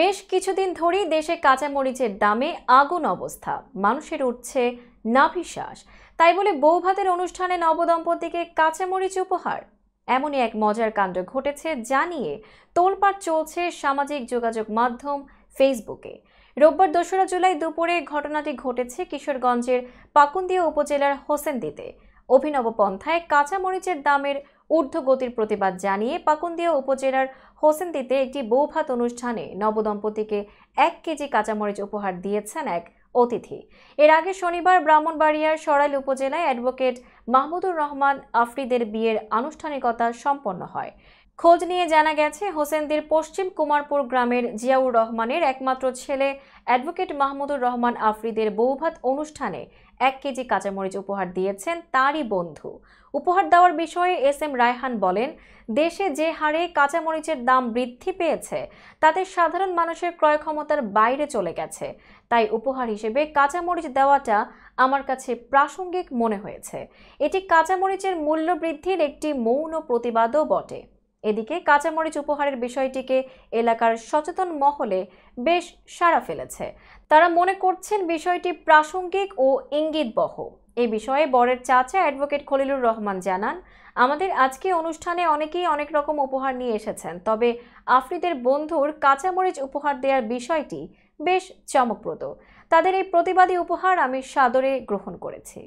বেশ কিছুদিন ধরেই দেশে কাঁচামরিচের দামে আগুন অবস্থা মানুষের উঠছে নাভিশ্বাস তাই বলে বৌভাতের অনুষ্ঠানে নবদম্পতিকে কাঁচামরিচ উপহার এমনই এক মজার কাণ্ড ঘটেছে জানিয়ে তোলপাট চলছে সামাজিক যোগাযোগ মাধ্যম ফেসবুকে রোববার দোসরা জুলাই দুপুরে ঘটনাটি ঘটেছে কিশোরগঞ্জের পাকুন্দিয়া উপজেলার দিতে অভিনব পন্থায় কাঁচামরিচের দামের ঊর্ধ্বগতির প্রতিবাদ জানিয়ে পাকুন্দিয়া উপজেলার হোসেনদিতে একটি বৌভাত অনুষ্ঠানে নবদম্পতিকে এক কেজি কাঁচামরিচ উপহার দিয়েছেন এক অতিথি এর আগে শনিবার ব্রাহ্মণবাড়িয়ার সরাইল উপজেলায় অ্যাডভোকেট মাহমুদুর রহমান আফরিদের বিয়ের আনুষ্ঠানিকতা সম্পন্ন হয় খোঁজ নিয়ে জানা গেছে হোসেনদের পশ্চিম কুমারপুর গ্রামের জিয়াউর রহমানের একমাত্র ছেলে অ্যাডভোকেট মাহমুদুর রহমান আফরিদের বৌভাত অনুষ্ঠানে এক কেজি কাঁচামরিচ উপহার দিয়েছেন তারই বন্ধু উপহার দেওয়ার বিষয়ে এস এম রায়হান বলেন দেশে যে হারে কাঁচামরিচের দাম বৃদ্ধি পেয়েছে তাতে সাধারণ মানুষের ক্রয় ক্ষমতার বাইরে চলে গেছে তাই উপহার হিসেবে কাঁচামরিচ দেওয়াটা আমার কাছে প্রাসঙ্গিক মনে হয়েছে এটি কাঁচামরিচের মূল্য বৃদ্ধির একটি মৌন প্রতিবাদও বটে এদিকে কাঁচামরিচ উপহারের বিষয়টিকে এলাকার সচেতন মহলে বেশ সাড়া ফেলেছে তারা মনে করছেন বিষয়টি প্রাসঙ্গিক ও ইঙ্গিতবহ এ বিষয়ে বরের চাচা অ্যাডভোকেট খলিলুর রহমান জানান আমাদের আজকে অনুষ্ঠানে অনেকেই অনেক রকম উপহার নিয়ে এসেছেন তবে আফ্রিদের বন্ধুর কাঁচামরিচ উপহার দেওয়ার বিষয়টি বেশ চমকপ্রদ তাদের এই প্রতিবাদী উপহার আমি সাদরে গ্রহণ করেছি